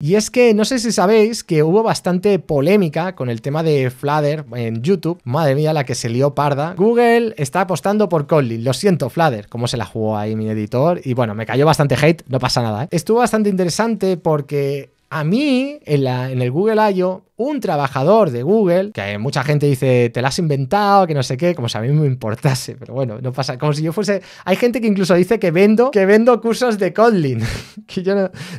Y es que no sé si sabéis que hubo bastante polémica con el tema de Flutter en YouTube. Madre mía, la que se lió parda. Google está apostando por Kotlin. Lo siento, Flutter. Cómo se la jugó ahí mi editor. Y bueno, me cayó bastante hate. No pasa nada. ¿eh? Estuvo bastante interesante porque a mí, en, el Google I.O., un trabajador de Google, que eh, mucha gente dice, te la has inventado, que no sé qué, como si a mí me importase, pero bueno, no pasa, como si yo fuese... Hay gente que incluso dice que vendo, que vendo cursos de Kotlin, que yo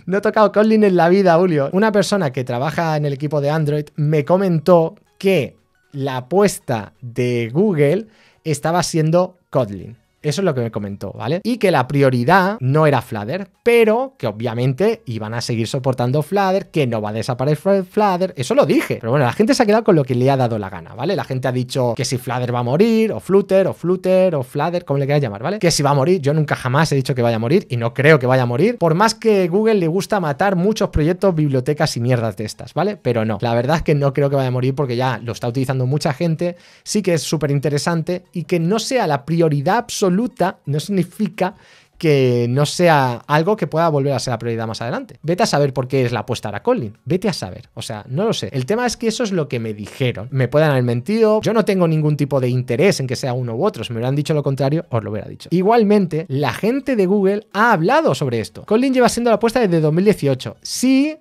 no he tocado Kotlin en la vida, Julio. Una persona que trabaja en el equipo de Android me comentó que la apuesta de Google estaba siendo Kotlin. Eso es lo que me comentó, ¿vale? Y que la prioridad no era Flutter, pero que obviamente iban a seguir soportando Flutter, que no va a desaparecer Flutter, eso lo dije. Pero bueno, la gente se ha quedado con lo que le ha dado la gana, ¿vale? La gente ha dicho que si Flutter va a morir, o Flutter, o Flutter, o Flutter, como le quieras llamar, ¿vale? Que si va a morir, yo nunca jamás he dicho que vaya a morir y no creo que vaya a morir, por más que Google le gusta matar muchos proyectos, bibliotecas y mierdas de estas, ¿vale? Pero no, la verdad es que no creo que vaya a morir porque ya lo está utilizando mucha gente, sí que es súper interesante y que no sea la prioridad absoluta absoluta no significa que no sea algo que pueda volver a ser la prioridad más adelante. Vete a saber por qué es la apuesta a Colin. Vete a saber. O sea, no lo sé. El tema es que eso es lo que me dijeron. Me pueden haber mentido. Yo no tengo ningún tipo de interés en que sea uno u otro. Si me hubieran dicho lo contrario, os lo hubiera dicho. Igualmente, la gente de Google ha hablado sobre esto. Colin lleva siendo la apuesta desde 2018. Sí,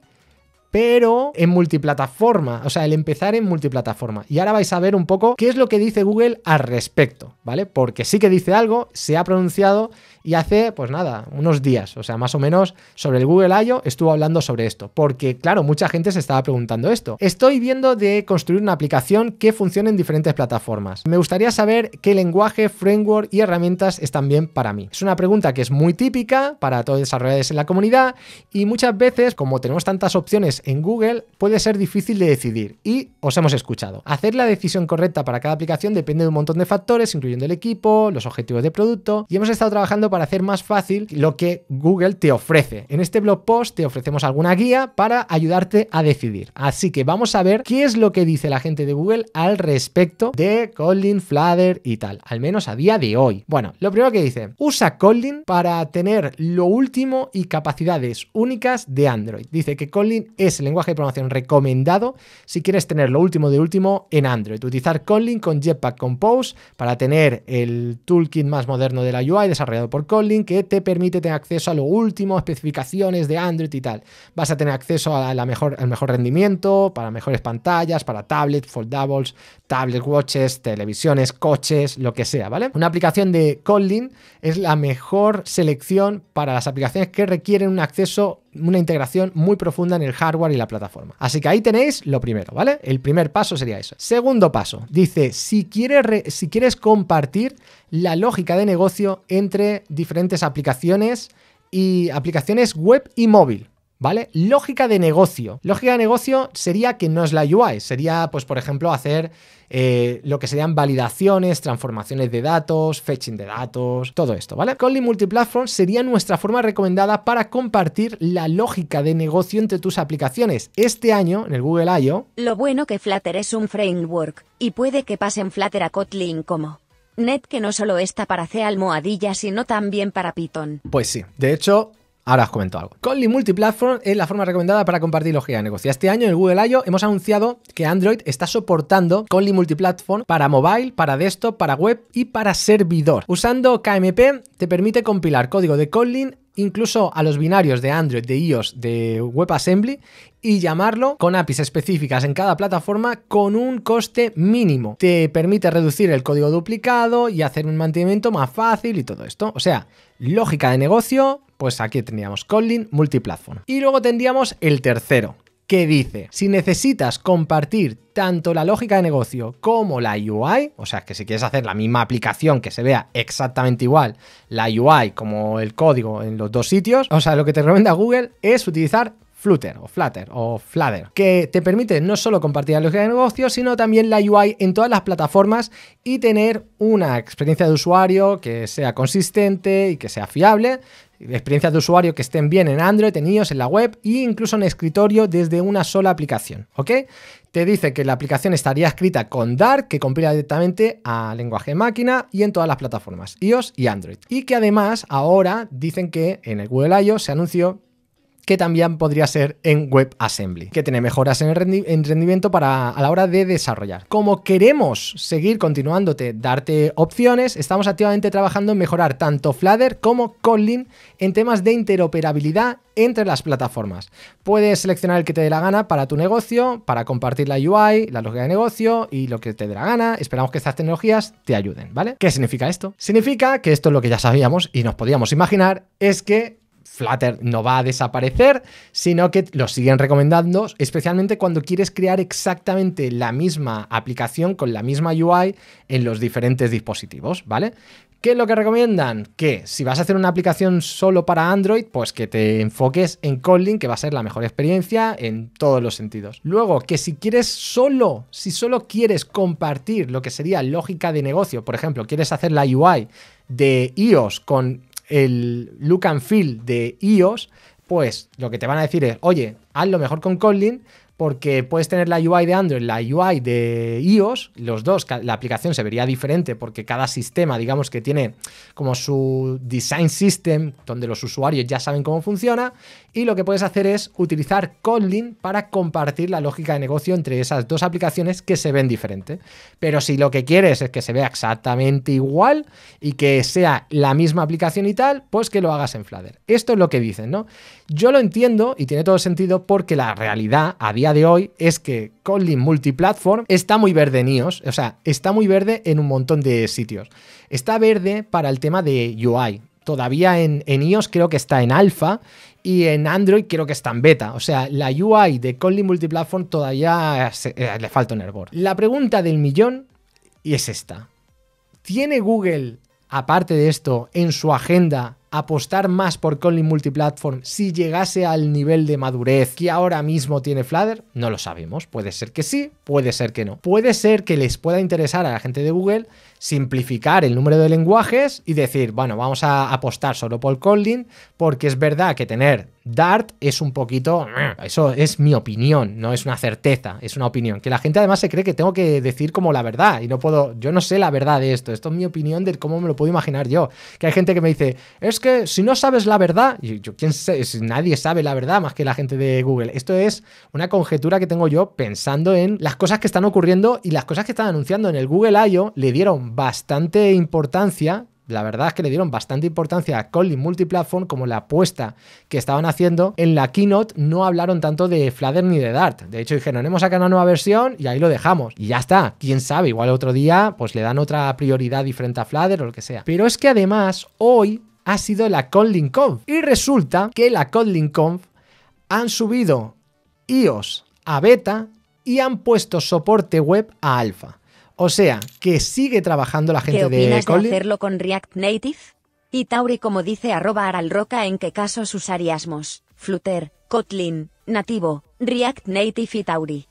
pero en multiplataforma, o sea, el empezar en multiplataforma. Y ahora vais a ver un poco qué es lo que dice Google al respecto, ¿vale? Porque sí que dice algo, se ha pronunciado y hace, pues nada, unos días, o sea, más o menos sobre el Google I.O. estuvo hablando sobre esto, porque claro, mucha gente se estaba preguntando esto. Estoy viendo de construir una aplicación que funcione en diferentes plataformas. Me gustaría saber qué lenguaje, framework y herramientas están bien para mí. Es una pregunta que es muy típica para todos los desarrolladores en la comunidad y muchas veces, como tenemos tantas opciones en Google, puede ser difícil de decidir. Y os hemos escuchado. Hacer la decisión correcta para cada aplicación depende de un montón de factores, incluyendo el equipo, los objetivos de producto, y hemos estado trabajando para para hacer más fácil lo que Google te ofrece. En este blog post te ofrecemos alguna guía para ayudarte a decidir. Así que vamos a ver qué es lo que dice la gente de Google al respecto de Kotlin, Flutter y tal, al menos a día de hoy. Bueno, lo primero que dice, usa Kotlin para tener lo último y capacidades únicas de Android. Dice que Kotlin es el lenguaje de programación recomendado si quieres tener lo último de último en Android. Utilizar Kotlin con Jetpack Compose para tener el toolkit más moderno de la UI desarrollado por Kotlin que te permite tener acceso a lo último, especificaciones de Android y tal. Vas a tener acceso a la mejor, al mejor rendimiento, para mejores pantallas, para tablets, foldables, tablet watches, televisiones, coches, lo que sea, ¿vale? Una aplicación de calling es la mejor selección para las aplicaciones que requieren un acceso una integración muy profunda en el hardware y la plataforma. Así que ahí tenéis lo primero, ¿vale? El primer paso sería eso. Segundo paso, dice, si quieres, si quieres compartir la lógica de negocio entre diferentes aplicaciones y aplicaciones web y móvil, ¿vale? Lógica de negocio. Lógica de negocio sería que no es la UI, sería, pues, por ejemplo, hacer eh, lo que serían validaciones, transformaciones de datos, fetching de datos, todo esto, ¿vale? Kotlin Multiplatform sería nuestra forma recomendada para compartir la lógica de negocio entre tus aplicaciones. Este año, en el Google I.O. Lo bueno que Flutter es un framework, y puede que pasen Flutter a Kotlin como... Net que no solo está para hacer almohadilla, sino también para Python. Pues sí, de hecho, Ahora os comento algo. Kotlin Multiplatform es la forma recomendada para compartir lógica de negocio. Este año en Google I.O. hemos anunciado que Android está soportando Kotlin Multiplatform para mobile, para desktop, para web y para servidor. Usando KMP te permite compilar código de Kotlin incluso a los binarios de Android, de iOS, de WebAssembly y llamarlo con APIs específicas en cada plataforma con un coste mínimo. Te permite reducir el código duplicado y hacer un mantenimiento más fácil y todo esto. O sea, lógica de negocio, pues aquí teníamos Kotlin multiplatform. Y luego tendríamos el tercero, que dice, si necesitas compartir tanto la lógica de negocio como la UI, o sea, que si quieres hacer la misma aplicación que se vea exactamente igual, la UI como el código en los dos sitios, o sea, lo que te recomienda Google es utilizar Flutter o Flutter o Flutter, que te permite no solo compartir la lógica de negocio, sino también la UI en todas las plataformas y tener una experiencia de usuario que sea consistente y que sea fiable, experiencias de usuario que estén bien en Android, en iOS, en la web e incluso en escritorio desde una sola aplicación, ¿ok? Te dice que la aplicación estaría escrita con Dart, que compila directamente a lenguaje máquina y en todas las plataformas, iOS y Android. Y que además ahora dicen que en el Google IOS se anunció que también podría ser en WebAssembly, que tiene mejoras en, el rendimiento para, a la hora de desarrollar. Como queremos seguir continuándote, darte opciones, estamos activamente trabajando en mejorar tanto Flutter como Kotlin en temas de interoperabilidad entre las plataformas. Puedes seleccionar el que te dé la gana para tu negocio, para compartir la UI, la lógica de negocio y lo que te dé la gana. Esperamos que estas tecnologías te ayuden, ¿vale? ¿Qué significa esto? Significa que esto es lo que ya sabíamos y nos podíamos imaginar, es que Flutter no va a desaparecer, sino que lo siguen recomendando, especialmente cuando quieres crear exactamente la misma aplicación con la misma UI en los diferentes dispositivos, ¿vale? ¿Qué es lo que recomiendan? Que si vas a hacer una aplicación solo para Android, pues que te enfoques en Kotlin, que va a ser la mejor experiencia en todos los sentidos. Luego, que si quieres solo, si solo quieres compartir lo que sería lógica de negocio, por ejemplo, quieres hacer la UI de iOS con el look and feel de iOS, pues lo que te van a decir es, oye, hazlo mejor con Kotlin, porque puedes tener la UI de Android, la UI de iOS, los dos, la aplicación se vería diferente porque cada sistema, digamos que tiene como su design system, donde los usuarios ya saben cómo funciona, y lo que puedes hacer es utilizar Kotlin para compartir la lógica de negocio entre esas dos aplicaciones que se ven diferente. Pero si lo que quieres es que se vea exactamente igual y que sea la misma aplicación y tal, pues que lo hagas en Flutter. Esto es lo que dicen, ¿no? Yo lo entiendo y tiene todo sentido porque la realidad a de hoy es que Kotlin Multiplatform está muy verde en iOS, o sea, está muy verde en un montón de sitios. Está verde para el tema de UI. Todavía en, en iOS creo que está en alfa y en Android creo que está en beta. O sea, la UI de Kotlin Multiplatform todavía eh, le falta un error. La pregunta del millón y es esta. ¿Tiene Google, aparte de esto, en su agenda apostar más por calling Multiplatform si llegase al nivel de madurez que ahora mismo tiene Flutter? No lo sabemos. Puede ser que sí, puede ser que no. Puede ser que les pueda interesar a la gente de Google simplificar el número de lenguajes y decir, bueno, vamos a apostar solo por Kotlin porque es verdad que tener Dart es un poquito, eso es mi opinión, no es una certeza, es una opinión. Que la gente además se cree que tengo que decir como la verdad y no puedo, yo no sé la verdad de esto, esto es mi opinión de cómo me lo puedo imaginar yo. Que hay gente que me dice, es que si no sabes la verdad, y yo quién sé, nadie sabe la verdad más que la gente de Google. Esto es una conjetura que tengo yo pensando en las cosas que están ocurriendo y las cosas que están anunciando en el Google I.O. le dieron bastante importancia la verdad es que le dieron bastante importancia a Kotlin Multiplatform como la apuesta que estaban haciendo. En la keynote no hablaron tanto de Flutter ni de Dart. De hecho, dijeron, hemos sacado una nueva versión y ahí lo dejamos. Y ya está. Quién sabe, igual otro día pues le dan otra prioridad diferente a Flutter o lo que sea. Pero es que además, hoy ha sido la Kotlin Conf. Y resulta que la Kotlin Conf han subido iOS a beta y han puesto soporte web a alfa. O sea, que sigue trabajando la gente ¿Qué opinas de, hacerlo con React Native? Y Tauri como dice arroba aralroca en qué casos usaríamos Flutter, Kotlin, nativo, React Native y Tauri.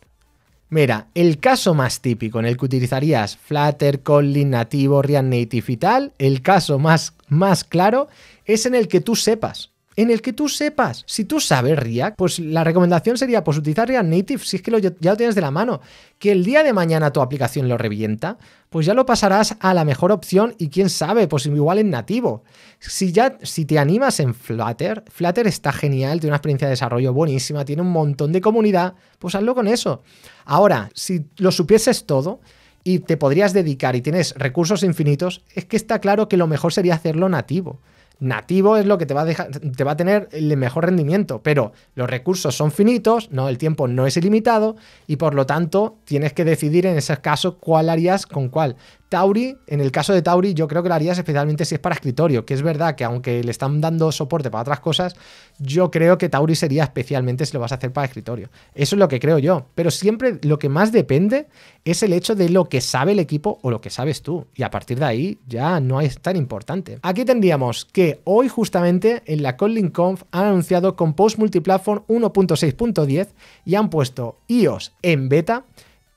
Mira, el caso más típico en el que utilizarías Flutter, Kotlin, nativo, React Native y tal, el caso más, más claro es en el que tú sepas en el que tú sepas. Si tú sabes React, pues la recomendación sería pues utilizar React Native, si es que ya lo tienes de la mano. Que el día de mañana tu aplicación lo revienta, pues ya lo pasarás a la mejor opción y quién sabe, pues igual en nativo. Si ya si te animas en Flutter, Flutter está genial, tiene una experiencia de desarrollo buenísima, tiene un montón de comunidad, pues hazlo con eso. Ahora, si lo supieses todo, y te podrías dedicar y tienes recursos infinitos, es que está claro que lo mejor sería hacerlo nativo. Nativo es lo que te va, a te va a tener el mejor rendimiento, pero los recursos son finitos, ¿no? el tiempo no es ilimitado y por lo tanto tienes que decidir en esos casos cuál harías con cuál. Tauri, en el caso de Tauri, yo creo que lo harías especialmente si es para escritorio, que es verdad que aunque le están dando soporte para otras cosas, yo creo que Tauri sería especialmente si lo vas a hacer para escritorio. Eso es lo que creo yo. Pero siempre lo que más depende es el hecho de lo que sabe el equipo o lo que sabes tú. Y a partir de ahí ya no es tan importante. Aquí tendríamos que hoy justamente en la Kotlin han anunciado Compose Multiplatform 1.6.10 y han puesto iOS en beta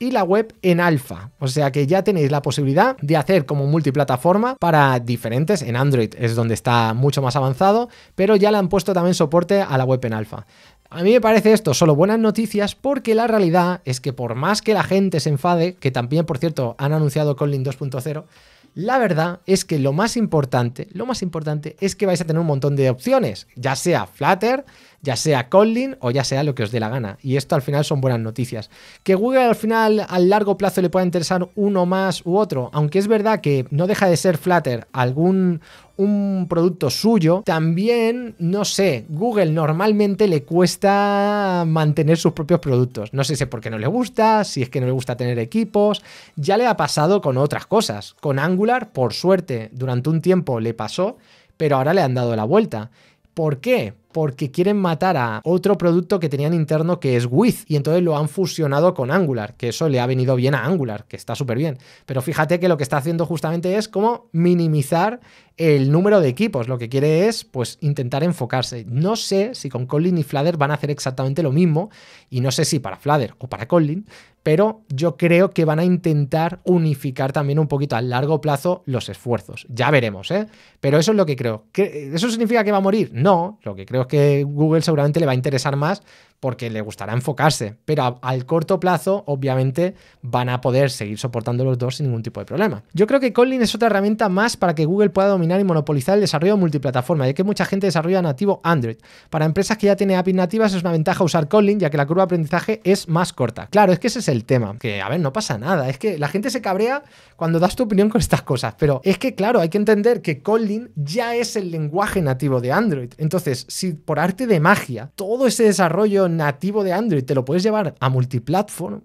y la web en alfa. O sea que ya tenéis la posibilidad de hacer como multiplataforma para diferentes. En Android es donde está mucho más avanzado, pero ya le han puesto también soporte a la web en alfa. A mí me parece esto solo buenas noticias porque la realidad es que por más que la gente se enfade, que también por cierto han anunciado Kotlin 2.0, la verdad es que lo más importante, lo más importante es que vais a tener un montón de opciones, ya sea Flutter, ya sea Kotlin o ya sea lo que os dé la gana. Y esto al final son buenas noticias. Que Google al final, a largo plazo, le pueda interesar uno más u otro, aunque es verdad que no deja de ser Flutter algún un producto suyo, también, no sé, Google normalmente le cuesta mantener sus propios productos. No sé si es porque no le gusta, si es que no le gusta tener equipos, ya le ha pasado con otras cosas. Con Angular, por suerte, durante un tiempo le pasó, pero ahora le han dado la vuelta. ¿Por qué? Porque quieren matar a otro producto que tenían interno que es With y entonces lo han fusionado con Angular, que eso le ha venido bien a Angular, que está súper bien. Pero fíjate que lo que está haciendo justamente es como minimizar el número de equipos. Lo que quiere es pues intentar enfocarse. No sé si con Kotlin y Flutter van a hacer exactamente lo mismo y no sé si para Flutter o para Kotlin pero yo creo que van a intentar unificar también un poquito a largo plazo los esfuerzos. Ya veremos, ¿eh? Pero eso es lo que creo. ¿Eso significa que va a morir? No, lo que creo es que Google seguramente le va a interesar más porque le gustará enfocarse, pero al corto plazo obviamente van a poder seguir soportando los dos sin ningún tipo de problema. Yo creo que Kotlin es otra herramienta más para que Google pueda dominar y monopolizar el desarrollo multiplataforma, ya que mucha gente desarrolla nativo Android. Para empresas que ya tienen API nativas es una ventaja usar Kotlin, ya que la curva de aprendizaje es más corta. Claro, es que ese es el tema, que a ver, no pasa nada, es que la gente se cabrea cuando das tu opinión con estas cosas, pero es que claro, hay que entender que Kotlin ya es el lenguaje nativo de Android. Entonces, si por arte de magia todo ese desarrollo nativo de Android, te lo puedes llevar a multiplatform,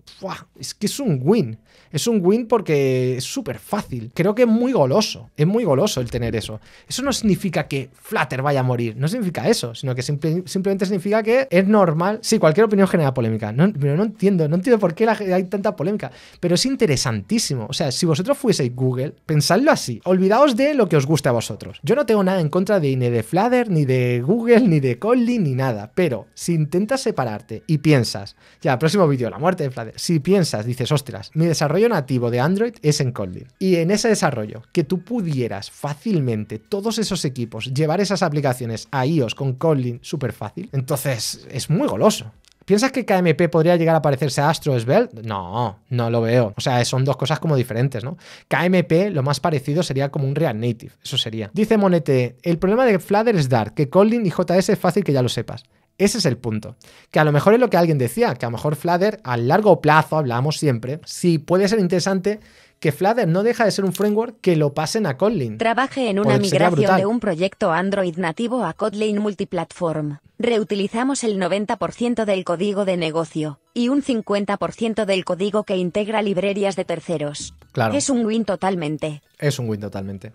es que es un win. Es un win porque es súper fácil. Creo que es muy goloso, es muy goloso el tener eso. Eso no significa que Flutter vaya a morir, no significa eso, sino que simplemente significa que es normal. Sí, cualquier opinión genera polémica, no, pero no entiendo, no entiendo por qué hay tanta polémica, pero es interesantísimo. O sea, si vosotros fueseis Google, pensadlo así, olvidaos de lo que os guste a vosotros. Yo no tengo nada en contra de, ni de Flutter, ni de Google, ni de Kotlin, ni nada, pero si intentas pararte y piensas, ya, próximo vídeo, la muerte de Flutter. Si piensas, dices, ostras, mi desarrollo nativo de Android es en Kotlin. Y en ese desarrollo, que tú pudieras fácilmente todos esos equipos llevar esas aplicaciones a iOS con Kotlin súper fácil, entonces es muy goloso. ¿Piensas que KMP podría llegar a parecerse a Astro Svelte? No, no lo veo. O sea, son dos cosas como diferentes, ¿no? KMP lo más parecido sería como un Real Native, eso sería. Dice Monete, el problema de Flutter es dar, que Kotlin y JS es fácil que ya lo sepas. Ese es el punto. Que a lo mejor es lo que alguien decía, que a lo mejor Flutter a largo plazo, hablamos siempre, si puede ser interesante que Flutter no deja de ser un framework que lo pasen a Kotlin. Trabaje en una pues migración de un proyecto Android nativo a Kotlin Multiplatform. Reutilizamos el 90% del código de negocio y un 50% del código que integra librerías de terceros. Claro. Es un win totalmente. Es un win totalmente.